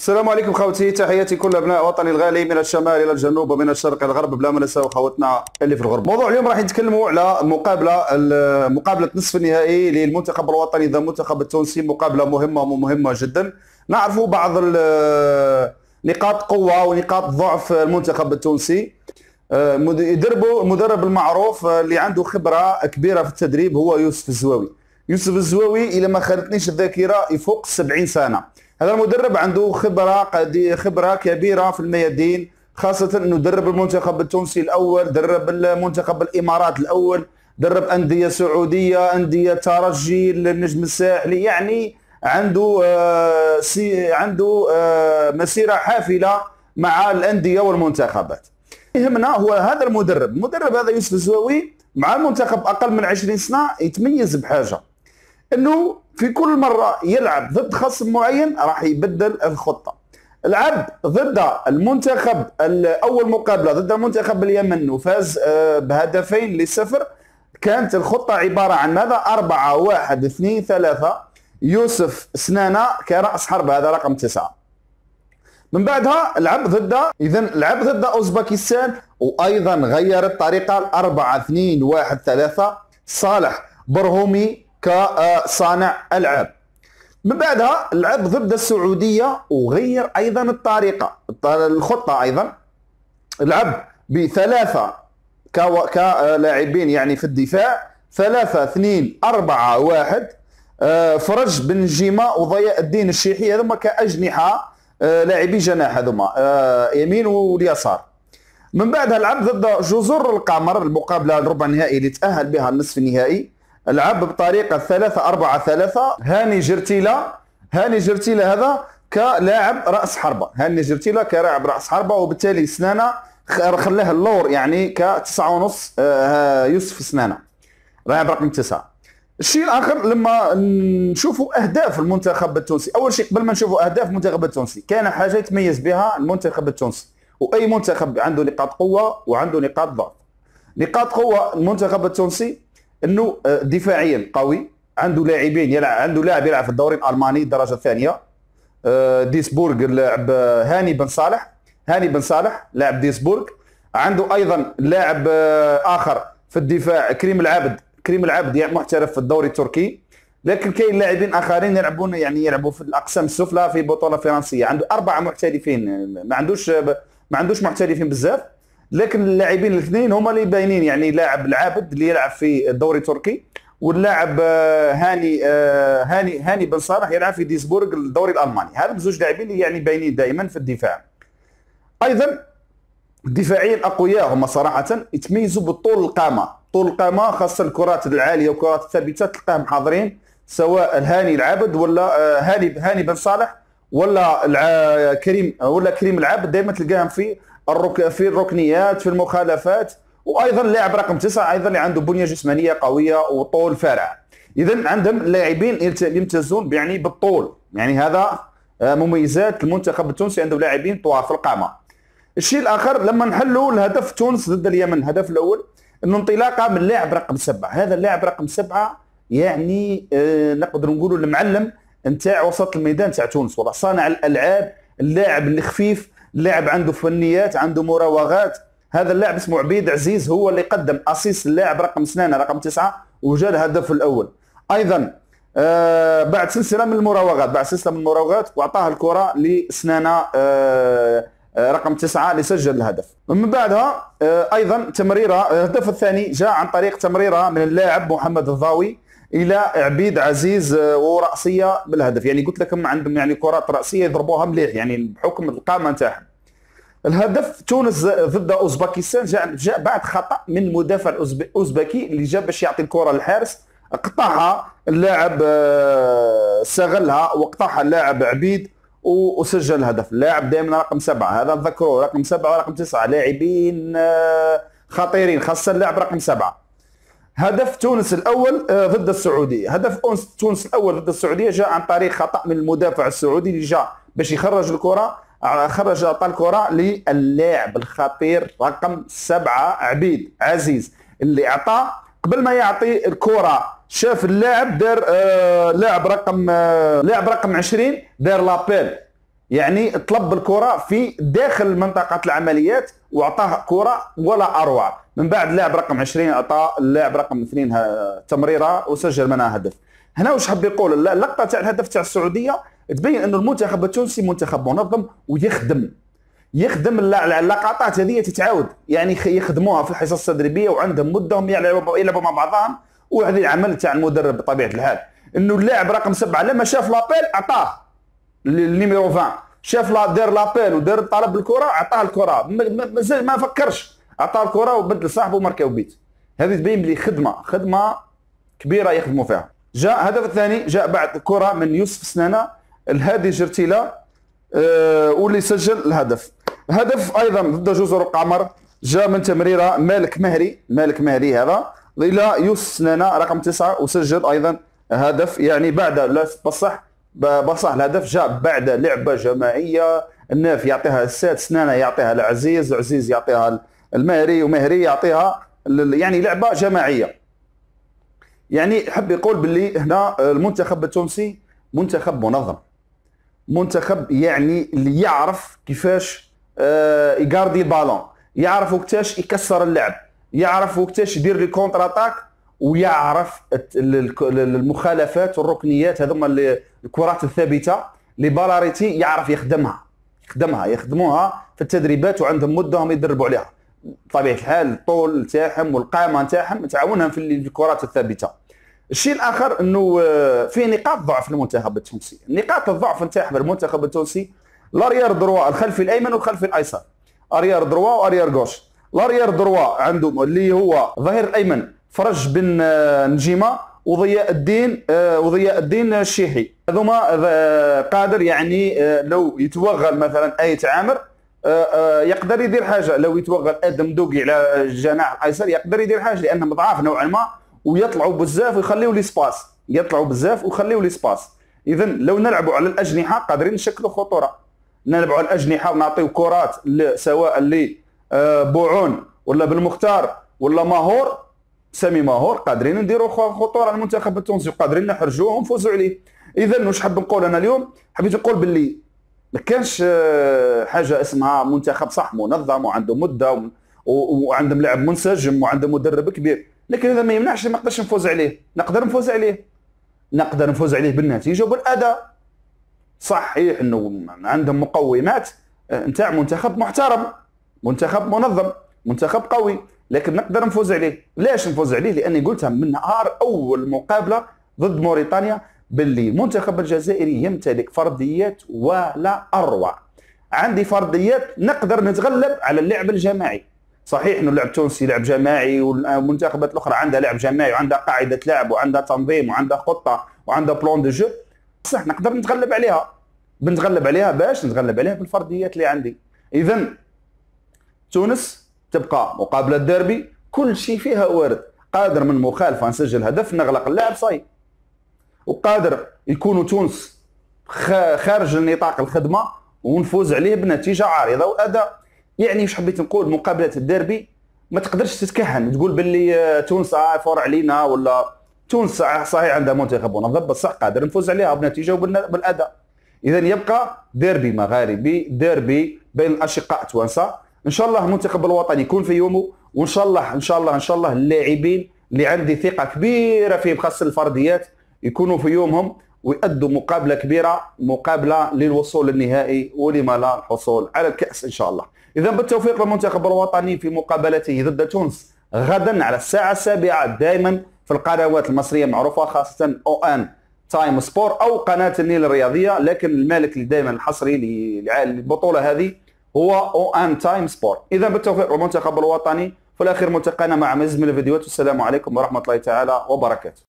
السلام عليكم خوتي تحياتي كل ابناء وطني الغالي من الشمال الى الجنوب ومن الشرق الى الغرب بلا ما نساو خوتنا اللي في الغرب موضوع اليوم راح نتكلموا على مقابله مقابله نصف النهائي للمنتخب الوطني ضد المنتخب التونسي مقابله مهمه ومهمه جدا نعرفوا بعض نقاط قوه ونقاط ضعف المنتخب التونسي آه، يدربوا المدرب المعروف اللي عنده خبره كبيره في التدريب هو يوسف الزواوي يوسف الزواوي الى ما خانتنيش الذاكره يفوق 70 سنه هذا المدرب عنده خبره خبره كبيره في الميادين خاصه انه درب المنتخب التونسي الاول درب المنتخب الامارات الاول درب انديه سعوديه انديه ترجي النجم الساحلي يعني عنده آه سي عنده آه مسيره حافله مع الانديه والمنتخبات يهمنا هو هذا المدرب المدرب هذا يوسف الزواوي مع المنتخب اقل من 20 سنه يتميز بحاجه انه في كل مرة يلعب ضد خصم معين راح يبدل الخطة لعب ضد المنتخب اول مقابله ضد المنتخب اليمن وفاز آه، بهدفين لصفر كانت الخطه عباره عن ماذا؟ 4 1 2 3 يوسف سنانه كراس حرب هذا رقم تسعه من بعدها لعب ضد اذا لعب ضد اوزبكستان وايضا غير الطريقه 4 2 1 3 صالح برهومي كصانع العاب من بعدها لعب ضد السعودية وغير أيضا الطريقة الخطة أيضا لعب بثلاثة كلاعبين يعني في الدفاع ثلاثة اثنين أربعة واحد آه، فرج بن جيمة وضياء الدين الشيحي هذوما كأجنحة آه، لاعبي جناح هذوما آه، يمين واليسار من بعدها لعب ضد جزر القمر المقابلة الربع النهائي اللي تأهل بها النصف النهائي لعب بطريقه 3 4 3 هاني جرتيلا هاني جرتيلا هذا كلاعب راس حربه هاني جرتيلا كلاعب راس حربه وبالتالي سنانه خلاه اللور يعني ك 9 ونص آه، يوسف سنانه لاعب رقم تسعة الشيء الاخر لما نشوفوا اهداف المنتخب التونسي اول شيء قبل ما نشوفوا اهداف المنتخب التونسي كان حاجه يتميز بها المنتخب التونسي واي منتخب عنده نقاط قوه وعنده نقاط ضعف نقاط قوه المنتخب التونسي انه آه، دفاعيا قوي عنده لاعبين يلعب عنده لاعب يلعب في الدوري الالماني الدرجه الثانيه آه، ديسبورغ لعب آه، هاني بن صالح هاني بن صالح لاعب ديسبورغ عنده ايضا لاعب اخر في الدفاع كريم العبد كريم العبد يعني محترف في الدوري التركي لكن كاين لاعبين اخرين يلعبون يعني يلعبوا في الاقسام السفلى في بطوله فرنسيه عنده اربعه محترفين ما عندوش ما عندوش محترفين بزاف لكن اللاعبين الاثنين هما اللي باينين يعني لاعب العابد اللي يلعب في الدوري التركي واللاعب آه، هاني آه، هاني هاني بن صالح يلعب في ديسبورغ الدوري الالماني هذا بزوج لاعبين اللي يعني باينين دائما في الدفاع ايضا الدفاعيين اقوياء هما صراحه يتميزوا بالطول القامه طول القامه خاصه الكرات العاليه والكرات الثابته تلقاهم حاضرين سواء الهاني العابد ولا آه، هاني هاني بن صالح ولا كريم ولا كريم العابد دائما تلقاهم في في الركنيات في المخالفات وايضا اللاعب رقم تسعه ايضا اللي عنده بنيه جسمانيه قويه وطول فارع اذا عندهم لاعبين يمتازون يعني بالطول يعني هذا آه، مميزات المنتخب التونسي عنده لاعبين طوال في القامه الشيء الاخر لما نحلوا الهدف تونس ضد اليمن الهدف الاول انه انطلاقه من اللاعب رقم سبعه هذا اللاعب رقم سبعه يعني آه، نقدر نقولوا المعلم نتاع وسط الميدان تاع تونس ولا صانع الالعاب اللاعب اللي خفيف اللاعب عنده فنيات عنده مراوغات هذا اللاعب اسمه عبيد عزيز هو اللي قدم اسيس اللاعب رقم سنانه رقم تسعه وجاء الهدف الاول ايضا آه بعد سلسله من المراوغات بعد سلسله من المراوغات واعطاه الكره لسنانه آه, آه، رقم تسعة اللي سجل الهدف من بعدها آه، ايضا تمريره آه، الهدف الثاني جاء عن طريق تمريره من اللاعب محمد الضاوي الى عبيد عزيز وراسيه بالهدف يعني قلت لكم عندهم يعني كرات راسيه يضربوها مليح يعني بحكم القامه نتاعهم الهدف تونس ضد اوزباكستان جاء جاء بعد خطا من مدافع الاوزباكي اللي جاء باش يعطي الكره للحارس قطعها اللاعب آه، استغلها وقطعها اللاعب عبيد وسجل الهدف اللاعب دائما رقم سبعه هذا نذكروه رقم سبعه ورقم تسعه لاعبين آه، خطيرين خاصه اللاعب رقم سبعه هدف تونس الاول آه، ضد السعوديه هدف تونس الاول ضد السعوديه جاء عن طريق خطا من المدافع السعودي اللي جاء باش يخرج الكره خرج الكرة للاعب الخطير رقم سبعة عبيد عزيز اللي أعطى قبل ما يعطي الكرة شاف اللاعب دار آه لاعب رقم آه لاعب رقم 20 دار لابيل يعني طلب الكرة في داخل منطقة العمليات وعطاه كرة ولا أروع من بعد لاعب رقم 20 أعطى اللاعب رقم 2 آه، تمريرة وسجل منها هدف هنا واش حب يقول اللقطة تاع الهدف تاع السعودية تبين انه المنتخب التونسي منتخب منظم ويخدم يخدم اللقطات هذه تتعاود يعني يخدموها في الحصص التدريبيه وعندهم مده يلعبوا يلعبوا مع بعضهم وهذا العمل تاع المدرب بطبيعه الحال انه اللاعب رقم سبعه لما شاف لابيل اعطاه للنيميرو 20 شاف لا دار لابيل ودار طلب الكره اعطاه الكره مازال ما فكرش اعطاه الكره وبدل صاحبه وماركاو بيت هذه تبين بلي خدمه خدمه كبيره يخدموا فيها جاء الهدف الثاني جاء بعد كره من يوسف سنانه الهادي جرتيلا آه، واللي سجل الهدف هدف ايضا ضد جزر القمر جاء من تمريره مالك مهري مالك مهري هذا الى يوسف سنانه رقم تسعه وسجل ايضا هدف يعني بعد لا بصح بصح الهدف جاء بعد لعبه جماعيه الناف يعطيها السات سنانه يعطيها العزيز عزيز يعطيها المهري ومهري يعطيها يعني لعبه جماعيه يعني حب يقول باللي هنا المنتخب التونسي منتخب منظم منتخب يعني اللي يعرف كيفاش يغاردي آه، يقاردي البالون يعرف وقتاش يكسر اللعب يعرف وقتاش يدير لي كونتر اتاك ويعرف المخالفات والركنيات هذوما الكرات الثابته اللي بالاريتي يعرف يخدمها يخدمها يخدموها في التدريبات وعندهم مده هم يدربوا عليها بطبيعه الحال الطول تاعهم والقامه تاعهم تعاونهم في الكرات الثابته الشيء الاخر انه آه، في نقاط ضعف المنتخب التونسي نقاط الضعف نتاع المنتخب التونسي لاريير دروا الخلفي الايمن والخلفي الايسر اريير دروا واريير غوش لاريير دروا عنده اللي هو ظهير الايمن فرج بن آه، نجيمه وضياء الدين آه، وضياء الدين الشيحي هذوما قادر يعني لو يتوغل مثلا اية عامر يقدر يدير حاجه لو يتوغل ادم دوقي على الجناح الايسر يقدر يدير حاجه لانه مضعاف نوعا ما ويطلعوا بزاف ويخليوا لي سباس يطلعوا بزاف ويخليوا لي سباس اذا لو نلعبوا على الاجنحه قادرين نشكلوا خطوره نلعبوا على الاجنحه ونعطيو كرات سواء اللي آه، بوعون ولا بالمختار ولا ماهور سامي ماهور قادرين نديروا خطوره على المنتخب التونسي وقادرين نحرجوه ونفوزوا عليه اذا واش حاب نقول انا اليوم حبيت نقول باللي ما كانش آه، حاجه اسمها منتخب صح منظم وعنده مده وعندهم لاعب منسجم وعنده مدرب كبير لكن هذا ما يمنعش ما نقدرش نفوز عليه نقدر نفوز عليه نقدر نفوز عليه بالنتيجه وبالاداء صحيح انه عندهم مقومات آه، نتاع منتخب محترم منتخب منظم منتخب قوي لكن نقدر نفوز عليه ليش نفوز عليه لاني قلتها من نهار اول مقابله ضد موريتانيا باللي المنتخب الجزائري يمتلك فرديات ولا اروع عندي فرديات نقدر نتغلب على اللعب الجماعي صحيح انه اللعب التونسي لعب جماعي والمنتخبات الاخرى عندها لعب جماعي وعندها قاعده لعب وعندها تنظيم وعندها خطه وعندها بلون دو جو بصح نقدر نتغلب عليها بنتغلب عليها باش نتغلب عليها بالفرديات اللي عندي اذا تونس تبقى مقابله الديربي كل شيء فيها وارد قادر من مخالفه نسجل هدف نغلق اللاعب صاي وقادر يكونوا تونس خارج نطاق الخدمه ونفوز عليه بنتيجه عارضه واداء يعني واش حبيت نقول مقابله الديربي ما تقدرش تتكهن تقول باللي آه، تونس آه، فور علينا ولا تونس آه، صحيح عندها منتخب منظم بصح قادر نفوز عليها بنتيجه وبالاداء اذا يبقى ديربي مغاربي ديربي بين الاشقاء التوانسه ان شاء الله المنتخب الوطني يكون في يومه وان شاء الله ان شاء الله ان شاء الله اللاعبين اللي عندي ثقه كبيره فيهم خاصه الفرديات يكونوا في يومهم ويؤدوا مقابله كبيره مقابله للوصول للنهائي ولما لا الحصول على الكاس ان شاء الله إذا بالتوفيق للمنتخب الوطني في مقابلته ضد تونس غدا على الساعة السابعة دائما في القنوات المصرية معروفة خاصة أو أن تايم سبور أو قناة النيل الرياضية لكن المالك اللي دائما الحصري للبطولة هذه هو أو أن تايم سبور إذا بالتوفيق للمنتخب الوطني في الأخير ملتقانا مع مزيد من الفيديوهات والسلام عليكم ورحمة الله تعالى وبركاته